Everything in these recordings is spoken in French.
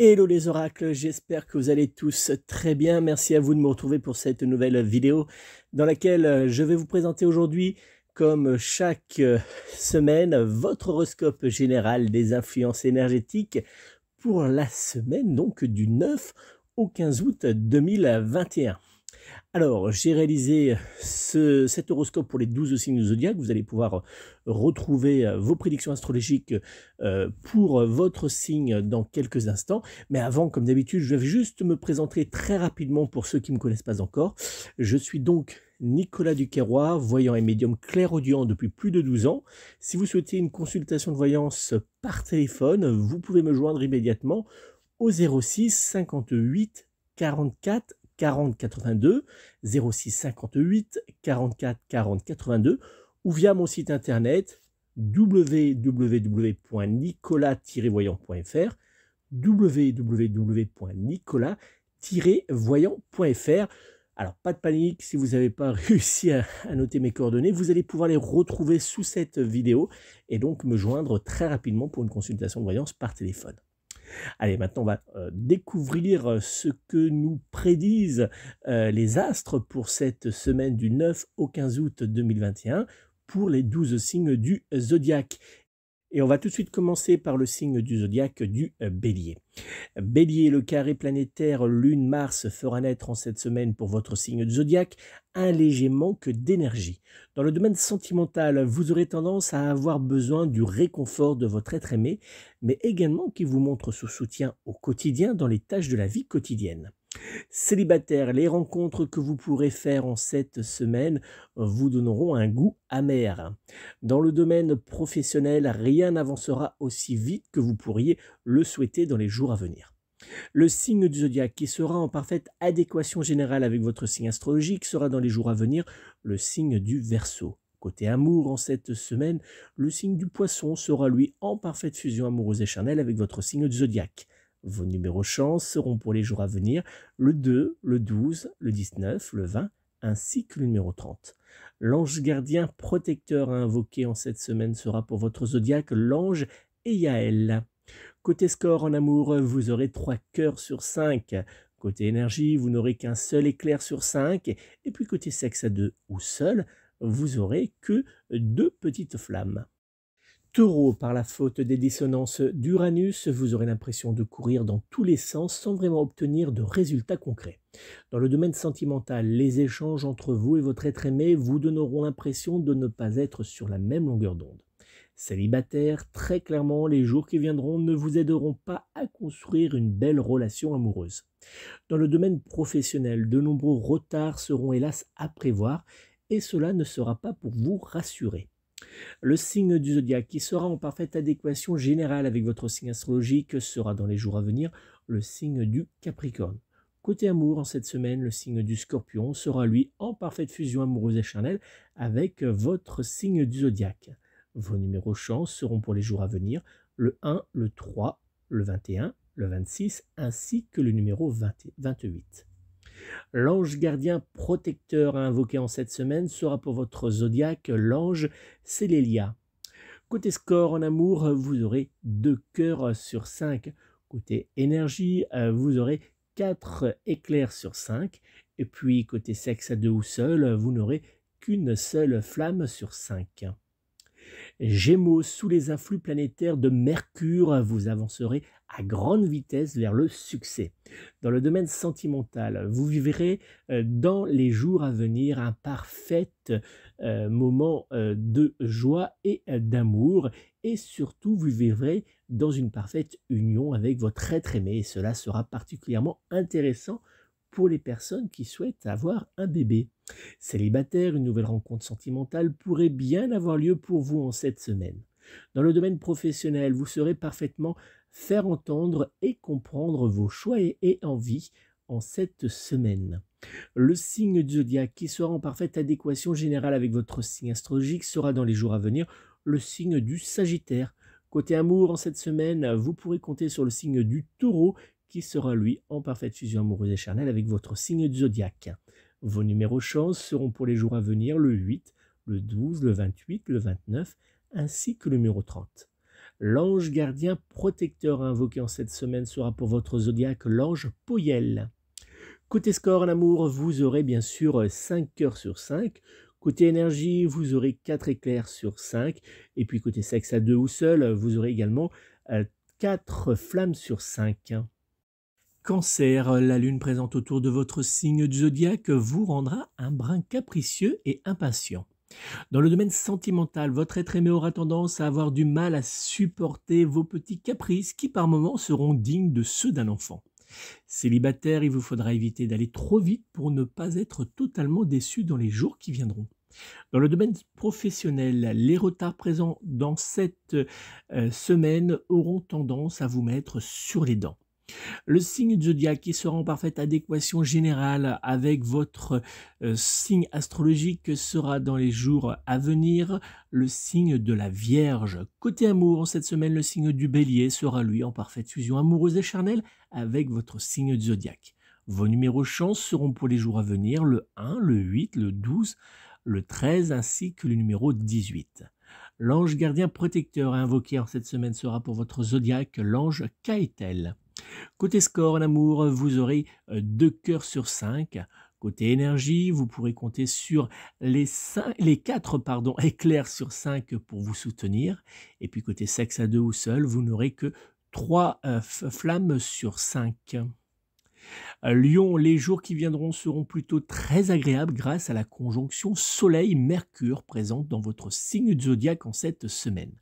Hello les oracles, j'espère que vous allez tous très bien. Merci à vous de me retrouver pour cette nouvelle vidéo dans laquelle euh, je vais vous présenter aujourd'hui, comme chaque euh, semaine, votre horoscope général des influences énergétiques pour la semaine donc du 9 au 15 août 2021. Alors, j'ai réalisé euh, ce, cet horoscope pour les 12 signes du Vous allez pouvoir euh, retrouver euh, vos prédictions astrologiques pour votre signe dans quelques instants. Mais avant, comme d'habitude, je vais juste me présenter très rapidement pour ceux qui ne me connaissent pas encore. Je suis donc Nicolas Duquerrois, voyant et médium clairaudient depuis plus de 12 ans. Si vous souhaitez une consultation de voyance par téléphone, vous pouvez me joindre immédiatement au 06 58 44 40 82 06 58 44 40 82 ou via mon site internet www.nicolas-voyant.fr www.nicolas-voyant.fr alors, pas de panique si vous n'avez pas réussi à, noter mes coordonnées. Vous allez pouvoir les retrouver sous cette vidéo et donc me joindre très rapidement pour une consultation de voyance par téléphone. Allez, maintenant on va euh, découvrir euh, ce que nous prédisent euh, les astres pour cette semaine du 9 au 15 août 2021 pour les 12 signes du zodiaque. Et on va tout de suite commencer par le signe du zodiaque du euh, bélier. Bélier, le carré planétaire Lune-Mars fera naître en cette semaine pour votre signe du zodiaque un léger manque d'énergie. Dans le domaine sentimental, vous aurez tendance à avoir besoin du réconfort de votre être aimé, mais également qui vous montre son soutien au quotidien dans les tâches de la vie quotidienne. Célibataire, les rencontres que vous pourrez faire en cette semaine vous donneront un goût amer. Dans le domaine professionnel, rien n'avancera aussi vite que vous pourriez le souhaiter dans les jours à venir. Le signe du zodiaque qui sera en parfaite adéquation générale avec votre signe astrologique sera dans les jours à venir le signe du Verseau. Côté amour, en cette semaine, le signe du poisson sera lui en parfaite fusion amoureuse et charnelle avec votre signe du zodiaque. Vos numéros chance seront pour les jours à venir le 2, le 12, le 19, le 20 ainsi que le numéro 30. L'ange gardien protecteur à invoquer en cette semaine sera pour votre zodiaque l'ange Yael. Côté score en amour, vous aurez 3 cœurs sur 5. Côté énergie, vous n'aurez qu'un seul éclair sur 5. Et puis côté sexe à deux ou seul, vous aurez que deux petites flammes. Taureau, par la faute des dissonances d'Uranus, vous aurez l'impression de courir dans tous les sens sans vraiment obtenir de résultats concrets. Dans le domaine sentimental, les échanges entre vous et votre être aimé vous donneront l'impression de ne pas être sur la même longueur d'onde. Célibataire, très clairement, les jours qui viendront ne vous aideront pas à construire une belle relation amoureuse. Dans le domaine professionnel, de nombreux retards seront hélas à prévoir et cela ne sera pas pour vous rassurer. Le signe du zodiaque qui sera en parfaite adéquation générale avec votre signe astrologique sera dans les jours à venir le signe du Capricorne. Côté amour, en cette semaine, le signe du Scorpion sera lui en parfaite fusion amoureuse et charnelle avec votre signe du zodiaque. Vos numéros chance seront pour les jours à venir le 1, le 3, le 21, le 26 ainsi que le numéro 28. L'ange gardien protecteur à invoquer en cette semaine sera pour votre zodiaque l'ange Célélia. Côté score en amour, vous aurez 2 cœurs sur 5. Côté énergie, euh, vous aurez 4 éclairs sur 5. Et puis côté sexe à deux ou seul, vous n'aurez qu'une seule flamme sur 5. Gémeaux, sous les influx planétaires de Mercure, vous avancerez à grande vitesse vers le succès. Dans le domaine sentimental, vous vivrez euh, dans les jours à venir un parfait euh, moment euh, de joie et d'amour et surtout vous vivrez dans une parfaite union avec votre être aimé. Et cela sera particulièrement intéressant pour les personnes qui souhaitent avoir un bébé. Célibataire, une nouvelle rencontre sentimentale pourrait bien avoir lieu pour vous en cette semaine. Dans le domaine professionnel, vous saurez parfaitement faire entendre et comprendre vos choix et, envies en cette semaine. Le signe du zodiaque qui sera en parfaite adéquation générale avec votre signe astrologique sera dans les jours à venir le signe du Sagittaire. Côté amour, en cette semaine, vous pourrez compter sur le signe du Taureau qui sera lui en parfaite fusion amoureuse et charnelle avec votre signe du zodiaque. Vos numéros chance seront pour les jours à venir le 8, le 12, le 28, le 29, ainsi que le numéro 30. L'ange gardien protecteur invoqué en cette semaine sera pour votre zodiaque l'ange Poyel. Côté score en amour, vous aurez bien sûr 5 cœurs sur 5. Côté énergie, vous aurez 4 éclairs sur 5. Et puis côté sexe à 2 ou seul, vous aurez également 4 euh, flammes sur 5. Cancer, la lune présente autour de votre signe du zodiaque vous rendra un brin capricieux et impatient. Dans le domaine sentimental, votre être aimé aura tendance à avoir du mal à supporter vos petits caprices qui par moments seront dignes de ceux d'un enfant. Célibataire, il vous faudra éviter d'aller trop vite pour ne pas être totalement déçu dans les jours qui viendront. Dans le domaine professionnel, les retards présents dans cette euh, semaine auront tendance à vous mettre sur les dents. Le signe du zodiaque qui sera en parfaite adéquation générale avec votre euh, signe astrologique sera dans les jours à venir le signe de la Vierge. Côté amour, cette semaine, le signe du Bélier sera lui en parfaite fusion amoureuse et charnelle avec votre signe du zodiaque. Vos numéros chance seront pour les jours à venir le 1, le 8, le 12, le 13 ainsi que le numéro 18. L'ange gardien protecteur invoqué en cette semaine sera pour votre zodiaque l'ange Kaitel. Côté score en amour, vous aurez euh, deux cœurs sur cinq. Côté énergie, vous pourrez compter sur les, quatre éclairs sur cinq pour vous soutenir. Et puis côté sexe à deux ou seul, vous n'aurez que trois euh, flammes sur cinq. Euh, Lyon, les jours qui viendront seront plutôt très agréables grâce à la conjonction Soleil-Mercure présente dans votre signe zodiaque en cette semaine.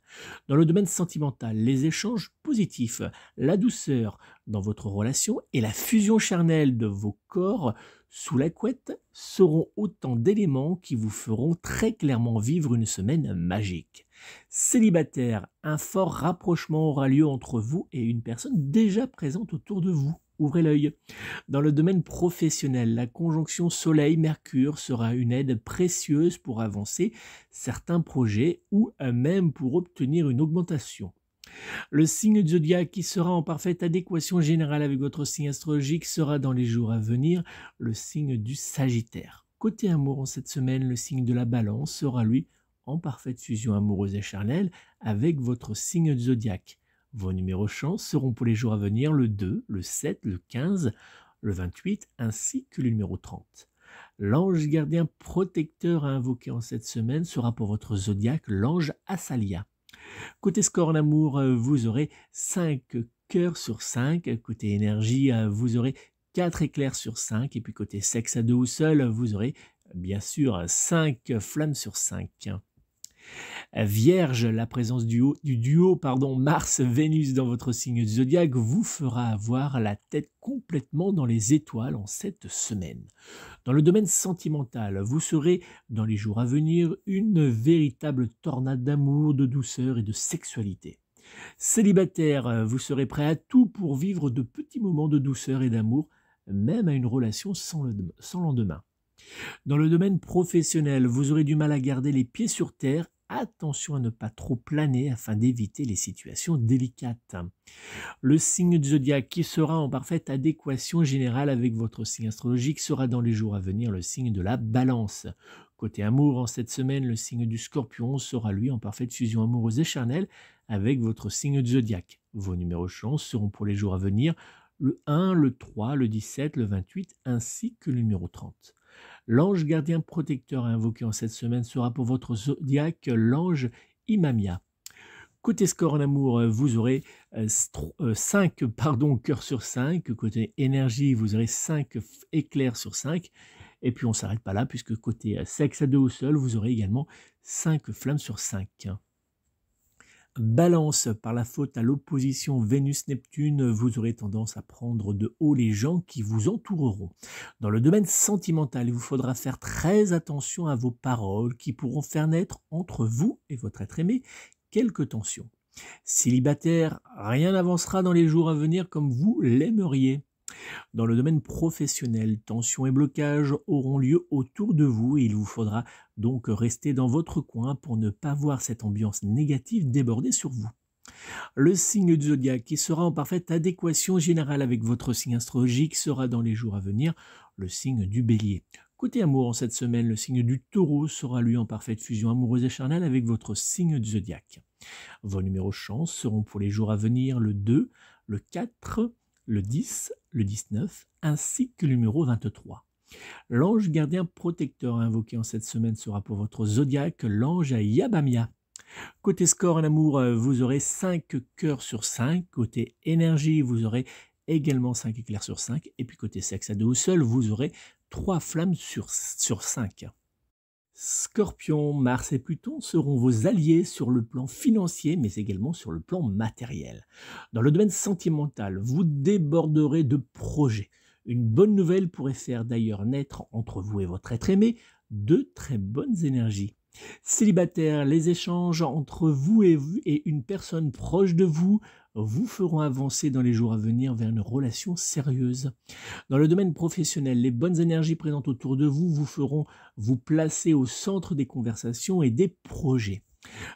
Dans le domaine sentimental, les échanges positifs, la douceur dans votre relation et la fusion charnelle de vos corps sous la couette seront autant d'éléments qui vous feront très clairement vivre une semaine magique. Célibataire, un fort rapprochement aura lieu entre vous et une personne déjà présente autour de vous. Ouvrez l'œil. Dans le domaine professionnel, la conjonction Soleil-Mercure sera une aide précieuse pour avancer certains projets ou euh, même pour obtenir une augmentation. Le signe zodiaque qui sera en parfaite adéquation générale avec votre signe astrologique sera dans les jours à venir le signe du Sagittaire. Côté amour en cette semaine, le signe de la balance sera lui en parfaite fusion amoureuse et charnelle avec votre signe zodiaque. Vos numéros chance seront pour les jours à venir le 2, le 7, le 15, le 28 ainsi que le numéro 30. L'ange gardien protecteur à invoquer en cette semaine sera pour votre zodiaque l'ange Assalia. Côté score en euh, vous aurez 5 cœurs sur 5. Côté énergie, euh, vous aurez 4 éclairs sur 5. Et puis côté sexe à deux ou seul, vous aurez bien sûr 5 flammes sur 5. Vierge, la présence du, haut, du duo pardon, Mars-Vénus dans votre signe zodiaque vous fera avoir la tête complètement dans les étoiles en cette semaine. Dans le domaine sentimental, vous serez dans les jours à venir une véritable tornade d'amour, de douceur et de sexualité. Célibataire, vous serez prêt à tout pour vivre de petits moments de douceur et d'amour, même à une relation sans lendemain. Dans le domaine professionnel, vous aurez du mal à garder les pieds sur terre attention à ne pas trop planer afin d'éviter les situations délicates. Le signe du zodiaque qui sera en parfaite adéquation générale avec votre signe astrologique sera dans les jours à venir le signe de la balance. Côté amour, en cette semaine, le signe du scorpion sera lui en parfaite fusion amoureuse et charnelle avec votre signe du zodiaque. Vos numéros chance seront pour les jours à venir le 1, le 3, le 17, le 28 ainsi que le numéro 30. L'ange gardien protecteur invoqué en cette semaine sera pour votre zodiaque l'ange Imamia. Côté score en amour, euh, vous aurez 5 euh, euh, cœurs sur 5. Côté énergie, vous aurez 5 éclairs sur 5. Et puis on ne s'arrête pas là, puisque côté sexe à deux ou seul, vous aurez également 5 flammes sur 5. Balance, par la faute à l'opposition Vénus-Neptune, vous aurez tendance à prendre de haut les gens qui vous entoureront. Dans le domaine sentimental, il vous faudra faire très attention à vos paroles qui pourront faire naître entre vous et votre être aimé quelques tensions. Célibataire, rien n'avancera dans les jours à venir comme vous l'aimeriez. Dans le domaine professionnel, tensions et blocages auront lieu autour de vous et il vous faudra donc rester dans votre coin pour ne pas voir cette ambiance négative déborder sur vous. Le signe du zodiaque qui sera en parfaite adéquation générale avec votre signe astrologique sera dans les jours à venir le signe du bélier. Côté amour, en cette semaine, le signe du taureau sera lui en parfaite fusion amoureuse et charnelle avec votre signe du zodiaque. Vos numéros chance seront pour les jours à venir le 2, le 4, le 10, le 19, ainsi que le numéro 23. L'ange gardien protecteur invoqué en cette semaine sera pour votre zodiaque l'ange Yabamia. Côté score en amour, euh, vous aurez 5 cœurs sur 5. Côté énergie, vous aurez également 5 éclairs sur 5. Et puis côté sexe à deux ou seul, vous aurez 3 flammes sur 5. Scorpion, Mars et Pluton seront vos alliés sur le plan financier, mais également sur le plan matériel. Dans le domaine sentimental, vous déborderez de projets. Une bonne nouvelle pourrait faire d'ailleurs naître entre vous et votre être aimé de très bonnes énergies. Célibataire, les échanges entre vous et, vous et une personne proche de vous vous feront avancer dans les jours à venir vers une relation sérieuse. Dans le domaine professionnel, les bonnes énergies présentes autour de vous vous feront vous placer au centre des conversations et des projets.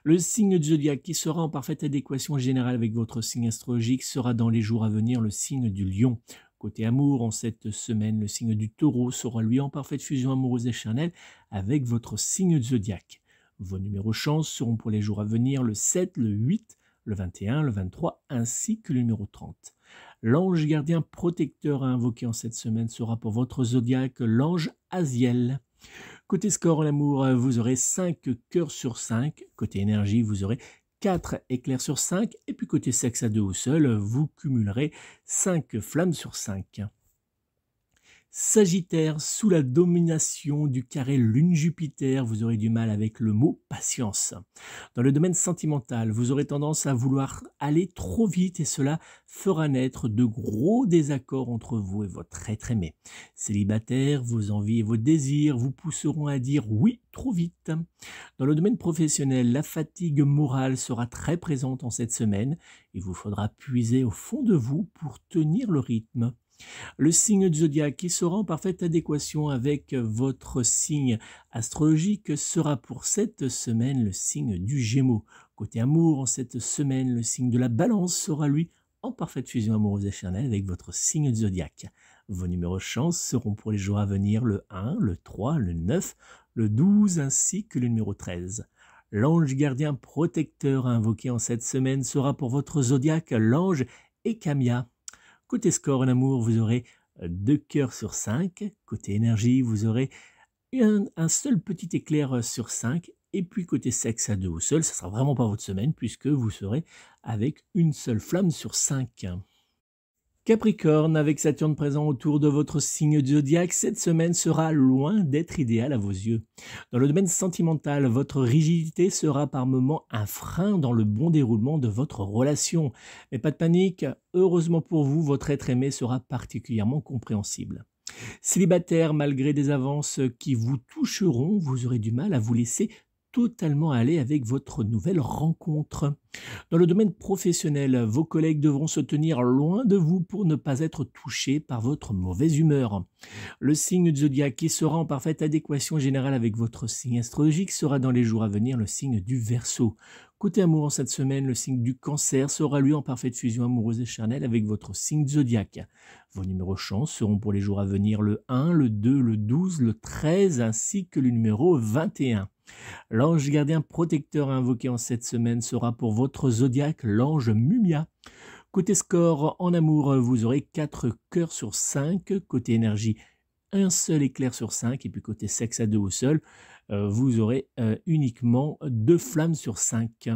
Le signe du zodiaque qui sera en parfaite adéquation générale avec votre signe astrologique sera dans les jours à venir le signe du lion. Côté amour, en cette semaine, le signe du taureau sera lui en parfaite fusion amoureuse et charnelle avec votre signe zodiaque. Vos numéros chance seront pour les jours à venir le 7, le 8, le 21, le 23, ainsi que le numéro 30. L'ange gardien protecteur à invoquer en cette semaine sera pour votre zodiaque l'ange Asiel. Côté score en amour, vous aurez 5 cœurs sur 5. Côté énergie, vous aurez 4 éclairs sur 5. Et puis côté sexe à deux ou seul, vous cumulerez 5 flammes sur 5. Sagittaire, sous la domination du carré Lune-Jupiter, vous aurez du mal avec le mot patience. Dans le domaine sentimental, vous aurez tendance à vouloir aller trop vite et cela fera naître de gros désaccords entre vous et votre être aimé. Célibataire, vos envies et vos désirs vous pousseront à dire oui trop vite. Dans le domaine professionnel, la fatigue morale sera très présente en cette semaine. Il vous faudra puiser au fond de vous pour tenir le rythme. Le signe du zodiaque qui sera en parfaite adéquation avec votre signe astrologique sera pour cette semaine le signe du Gémeaux. Côté amour, en cette semaine, le signe de la Balance sera lui en parfaite fusion amoureuse et charnelle avec votre signe du zodiaque. Vos numéros chance seront pour les jours à venir le 1, le 3, le 9, le 12 ainsi que le numéro 13. L'ange gardien protecteur invoqué en cette semaine sera pour votre zodiaque l'ange Ekamia. Côté score en amour, vous aurez euh, deux cœurs sur 5. Côté énergie, vous aurez un, seul petit éclair euh, sur 5. Et puis côté sexe à deux ou seul, ça ne sera vraiment pas votre semaine puisque vous serez avec une seule flamme sur 5. Capricorne, avec Saturne présent autour de votre signe zodiaque, cette semaine sera loin d'être idéale à vos yeux. Dans le domaine sentimental, votre rigidité sera par moments un frein dans le bon déroulement de votre relation. Mais pas de panique, heureusement pour vous, votre être aimé sera particulièrement compréhensible. Célibataire, malgré des avances qui vous toucheront, vous aurez du mal à vous laisser totalement aller avec votre nouvelle rencontre. Dans le domaine professionnel, vos collègues devront se tenir loin de vous pour ne pas être touchés par votre mauvaise humeur. Le signe zodiaque qui sera en parfaite adéquation générale avec votre signe astrologique sera dans les jours à venir le signe du Verseau. Côté en cette semaine, le signe du cancer sera lui en parfaite fusion amoureuse et charnelle avec votre signe zodiaque. Vos numéros chance seront pour les jours à venir le 1, le 2, le 12, le 13 ainsi que le numéro 21. L'ange gardien protecteur invoqué en cette semaine sera pour votre zodiaque l'ange Mumia. Côté score, en amour, vous aurez 4 cœurs sur 5. Côté énergie, un seul éclair sur 5. Et puis côté sexe à deux au seul, euh, vous aurez euh, uniquement deux flammes sur cinq.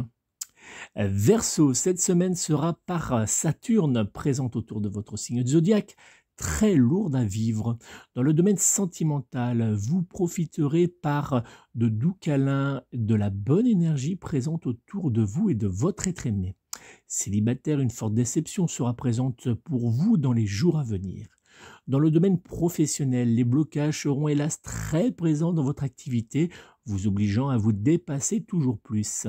Verseau, cette semaine sera par Saturne présente autour de votre signe de zodiaque très lourde à vivre. Dans le domaine sentimental, vous profiterez par de doux câlins, de la bonne énergie présente autour de vous et de votre être aimé. Célibataire, une forte déception sera présente pour vous dans les jours à venir. Dans le domaine professionnel, les blocages seront hélas très présents dans votre activité, vous obligeant à vous dépasser toujours plus.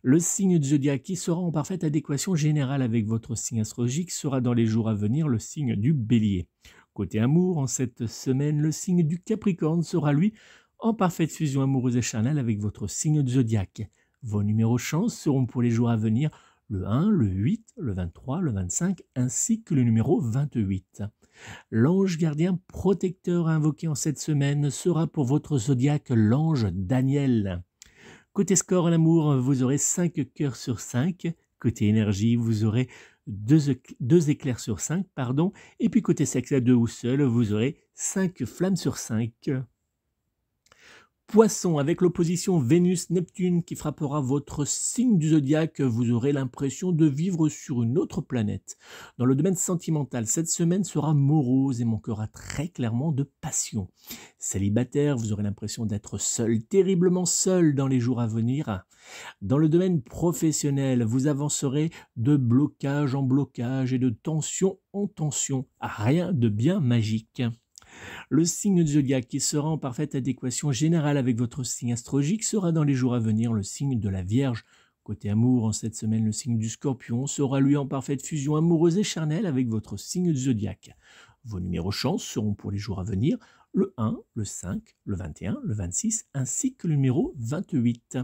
Le signe du zodiaque qui sera en parfaite adéquation générale avec votre signe astrologique sera dans les jours à venir le signe du bélier. Côté amour, en cette semaine, le signe du Capricorne sera lui en parfaite fusion amoureuse et charnelle avec votre signe du zodiaque. Vos numéros chance seront pour les jours à venir le 1, le 8, le 23, le 25 ainsi que le numéro 28. L'ange gardien protecteur invoqué en cette semaine sera pour votre zodiaque l'ange Daniel. Côté score à l'amour, vous aurez 5 cœurs sur 5. Côté énergie, vous aurez 2, éclairs sur 5, pardon. Et puis côté sexe à deux ou seul, vous aurez 5 flammes sur 5. Poisson, avec l'opposition Vénus-Neptune qui frappera votre signe du zodiaque, vous aurez l'impression de vivre sur une autre planète. Dans le domaine sentimental, cette semaine sera morose et manquera très clairement de passion. Célibataire, vous aurez l'impression d'être seul, terriblement seul dans les jours à venir. Dans le domaine professionnel, vous avancerez de blocage en blocage et de tension en tension. Rien de bien magique. Le signe du zodiaque qui sera en parfaite adéquation générale avec votre signe astrologique sera dans les jours à venir le signe de la Vierge. Côté amour, en cette semaine, le signe du scorpion sera lui en parfaite fusion amoureuse et charnelle avec votre signe du zodiaque. Vos numéros chance seront pour les jours à venir le 1, le 5, le 21, le 26 ainsi que le numéro 28.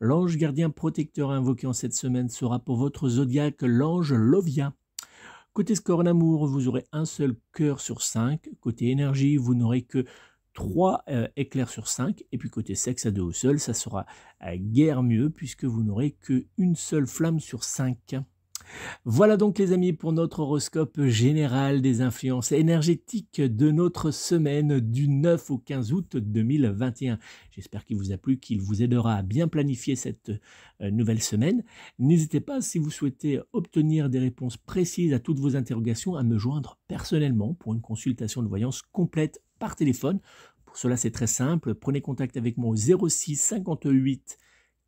L'ange gardien protecteur invoqué en cette semaine sera pour votre zodiaque l'ange Lovia. Côté score en amour, vous aurez un seul cœur sur 5. Côté énergie, vous n'aurez que 3 euh, éclairs sur 5. Et puis côté sexe à deux au sol, ça sera euh, guère mieux puisque vous n'aurez qu'une seule flamme sur 5. Voilà donc les amis pour notre horoscope général des influences énergétiques de notre semaine du 9 au 15 août 2021. J'espère qu'il vous a plu, qu'il vous aidera à bien planifier cette euh, nouvelle semaine. N'hésitez pas, si vous souhaitez obtenir des réponses précises à toutes vos interrogations, à me joindre personnellement pour une consultation de voyance complète par téléphone. Pour cela, c'est très simple. Prenez contact avec moi au 06 58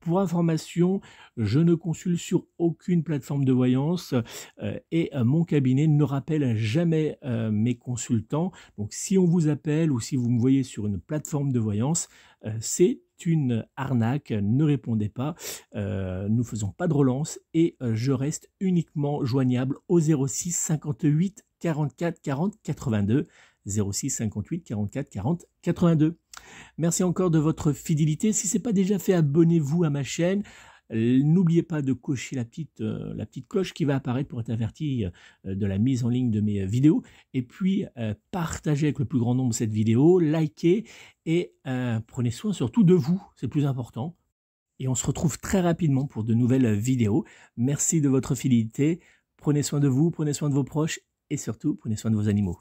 Pour information, je ne consulte sur aucune plateforme de voyance euh, et euh, mon cabinet ne rappelle jamais euh, mes consultants. Donc si on vous appelle ou si vous me voyez sur une plateforme de voyance, c'est une arnaque, ne répondez pas, euh, nous faisons pas de relance et je reste uniquement joignable au 06 58 44 40 82, 06 58 44 40 82. Merci encore de votre fidélité. Si ce n'est pas déjà fait, abonnez-vous à ma chaîne. N'oubliez pas de cocher la petite, euh, la petite cloche qui va apparaître pour être averti euh, de la mise en ligne de mes euh, vidéos. Et puis, partagez avec le plus grand nombre cette vidéo, likez et prenez soin surtout de vous, c'est plus important. Et on se retrouve très rapidement pour de nouvelles vidéos. Merci de votre fidélité. Prenez soin de vous, prenez soin de vos proches et surtout, prenez soin de vos animaux.